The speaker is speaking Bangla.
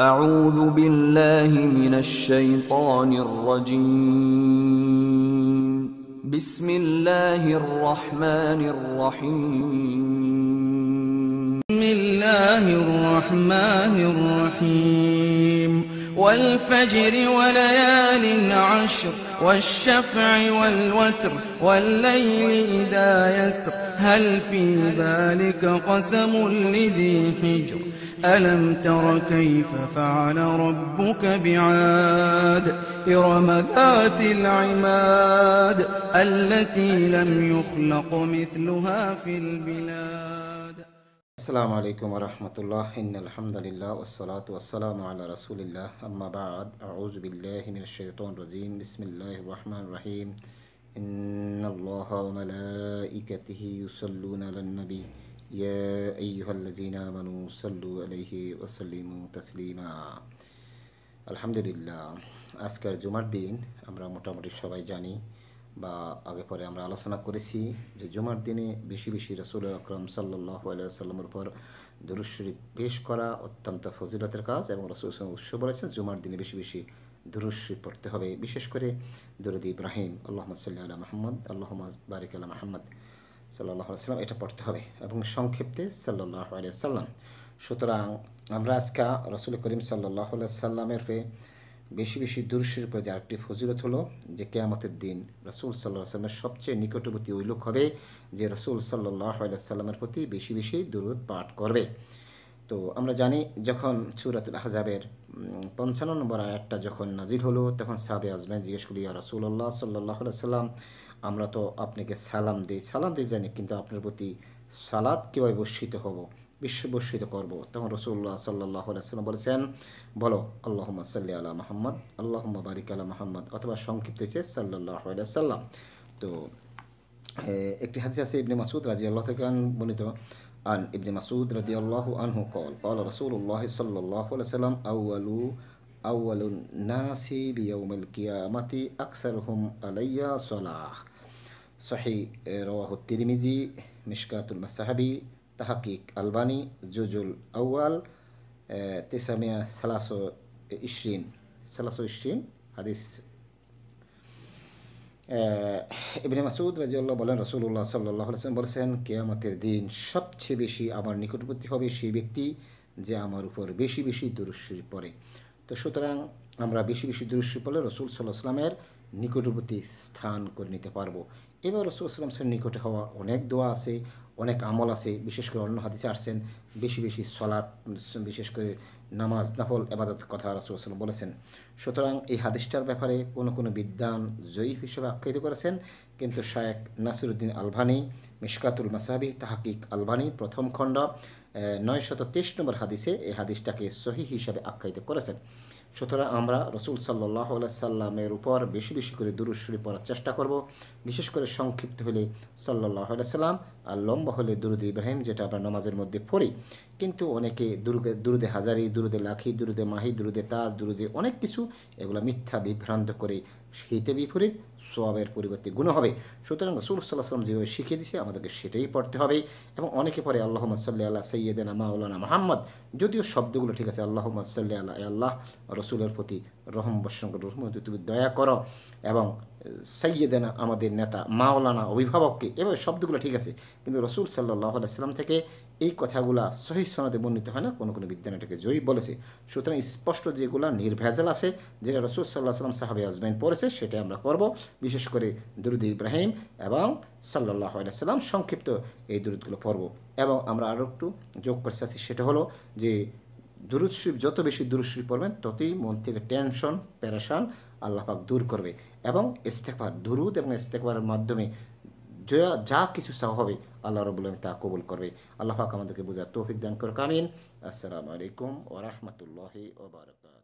أعوذ بالله من الشيطان الرجيم بسم الله الرحمن الرحيم بسم الله الرحمن الرحيم والفجر وليال عشر والشفع والوتر والليل إذا يسر هل في ذلك قسم لذي حجر ألم تر كيف فعل ربك بعاد إرم ذات العماد التي لم يخلق مثلها في البلاد السلام عليكم ورحمة الله إن الحمد لله والصلاة والسلام على رسول الله أما بعد أعوذ بالله من الشيطان الرجيم بسم الله الرحمن الرحيم إن الله وملائكته يصلون على النبي يا أيها الذين آمنوا صلوا عليه وسلموا تسليما আলহামদুলিল্লাহ আজকের জুমার দিন আমরা মোটামুটি সবাই জানি বা আগে পরে আমরা আলোচনা করেছি যে জুমার দিনে বেশি বেশি রসুল আকরম সাল্লাহ আলাইসাল্লামের উপর দুরুশরীফ পেশ করা অত্যন্ত ফজিলতের কাজ এবং রসুল উৎসব বলেছেন জুমার দিনে বেশি বেশি দুরুশ্রী পড়তে হবে বিশেষ করে দুরুদ ইব্রাহিম আল্লাহ সাল্লাহ আল্লাহ মাহমদ আল্লাহ বারিক আল্লাহ মাহমদ সাল্লাহ সাল্লাম এটা পড়তে হবে এবং সংক্ষিপ্তে সাল্লাহ সাল্লাম সুতরাং আমরা আজকে রসুল করিম সাল্লাহ সাল্লামের হয়ে বেশি বেশি দূরশের উপরে যার একটি ফজিলত হলো যে কেয়ামতের দিন রসুল সাল্লাহ সাল্লামের সবচেয়ে নিকটবর্তী ওই লোক হবে যে রসুল সাল্লাহ সাল্লামের প্রতি বেশি বেশি দূরত পাঠ করবে তো আমরা জানি যখন সুরাতুল আহজাবের পঞ্চান্ন নম্বর আয়াতটা যখন নাজির হলো তখন সাবে আজমেন জিজ্ঞেস করি রসুল্লাহ সাল্লাহ সাল্লাম আমরা তো আপনাকে সালাম দিই সালাম দিয়ে জানি কিন্তু আপনার প্রতি সালাদ কীভাবে বর্ষিত হব বিশ্ববর্ষিত করব তখন রসুল্লাহ সাল্লাহ সাল্লাম বলেছেন বলো আল্লাহ সাল্লি আলা মোহাম্মদ আল্লাহ বারিক আলা মোহাম্মদ অথবা সংক্ষিপ্ত হয়েছে সাল্লাহ সাল্লাম তো একটি হাদিস আছে ইবনে মাসুদ রাজি আল্লাহ থেকে বর্ণিত আন ইবনে মাসুদ রাজি আল্লাহ আনহু কল কল রসুল্লাহ সাল্লাহ সাল্লাম আউআলু আউআলুন নাসি বিয়াউমুল কিয়ামাতি হুম আলাইয়া সালাহ সহি রওয়াহ তিরমিজি মিশকাতুল মাসাহাবি তাহাকিক আলবানি জুজুল আউয়াল তেসামিয়া সালাসো ইশরিন সালাসো ইশরিন হাদিস ইবনে মাসুদ রাজিউল্লাহ বলেন রসুল্লাহ সাল্লাহ বলেছেন কেয়ামতের দিন সবচেয়ে বেশি আমার নিকটবর্তী হবে সেই ব্যক্তি যে আমার উপর বেশি বেশি দুরুশ্বরী পড়ে তো সুতরাং আমরা বেশি বেশি দুরুশ্বরী পড়লে রসুল সাল্লাহ আসলামের নিকটবর্তী স্থান করে নিতে পারবো এবার রসুলাম সাহের নিকটে হওয়া অনেক দোয়া আছে অনেক আমল আছে বিশেষ করে অন্য হাদিসে আসছেন বেশি বেশি সলাৎ বিশেষ করে নামাজ নাফল এবাদত কথা রসুলাম বলেছেন সুতরাং এই হাদিসটার ব্যাপারে কোনো কোনো বিদ্যান জয়ী হিসেবে আখ্যায়িত করেছেন কিন্তু শায়েক নাসিরুদ্দিন আলবানি মিশকাতুল মাসাবি তাহাকিক আলবানি প্রথম খণ্ড শত তেইশ নম্বর হাদিসে এই হাদিসটাকে সহি হিসাবে আখ্যায়িত করেছেন সুতরাং আমরা রসুল সাল্লাহ সাল্লামের উপর বেশি বেশি করে দুরুশ্বরী পড়ার চেষ্টা করব বিশেষ করে সংক্ষিপ্ত হলে সাল্লাহ সাল্লাম আর লম্বা হলে দুরুদ ইব্রাহিম যেটা আমরা নামাজের মধ্যে পড়ি কিন্তু অনেকে দুর্গে দুরুদে হাজারি দুরুদে লাখি দুরুদে মাহি দুরুদে তাজ দুরুদে অনেক কিছু এগুলো মিথ্যা বিভ্রান্ত করে হিতে বিপরীত সবের পরিবর্তে গুণ হবে সুতরাং রসুল সাল্লাহ সাল্লাম যেভাবে শিখিয়ে দিছে আমাদেরকে সেটাই পড়তে হবে এবং অনেকে পরে আল্লাহ সাল্লাহ আল্লাহ সৈয়দেনা মাওলানা মোহাম্মদ যদিও শব্দগুলো ঠিক আছে আল্লাহ সাল্লি আল্লাহ আল্লাহ রসুলের প্রতি রহম বর্ষণ রহম তুমি দয়া করো এবং সাইয়েদেনা আমাদের নেতা মাওলানা অভিভাবককে এভাবে শব্দগুলো ঠিক আছে কিন্তু রসুল সাল্লাহ সাল্লাম থেকে এই কথাগুলা সহি সনদে বর্ণিত হয় না কোনো কোনো বিদ্যান এটাকে জয়ী বলেছে সুতরাং স্পষ্ট যেগুলো নির্ভেজাল আছে যেটা রসুল সাল্লাহ সাল্লাম সাহাবে আজমাইন পড়েছে সেটা আমরা করব বিশেষ করে দুরুদ ইব্রাহিম এবং সাল্লাহ আলাইসাল্লাম সংক্ষিপ্ত এই দুরুদগুলো পড়ব এবং আমরা আরও একটু যোগ করে চাচ্ছি সেটা হলো যে দুরুদ শরীফ যত বেশি দুরুদ শরীফ পড়বেন ততই মন থেকে টেনশন প্যারাশান আল্লাহাক দূর করবে এবং ইস্তেকবার দুরুদ এবং ইস্তেকবারের মাধ্যমে যা যা কিছু চাও হবে আল্লাহ রবুল তা কবুল করবে আল্লাহাক আমাদেরকে বোঝা তৌফিক দান করে কামিন আসসালামু আলাইকুম ওরহমতুল্লাহি ওবরাকাত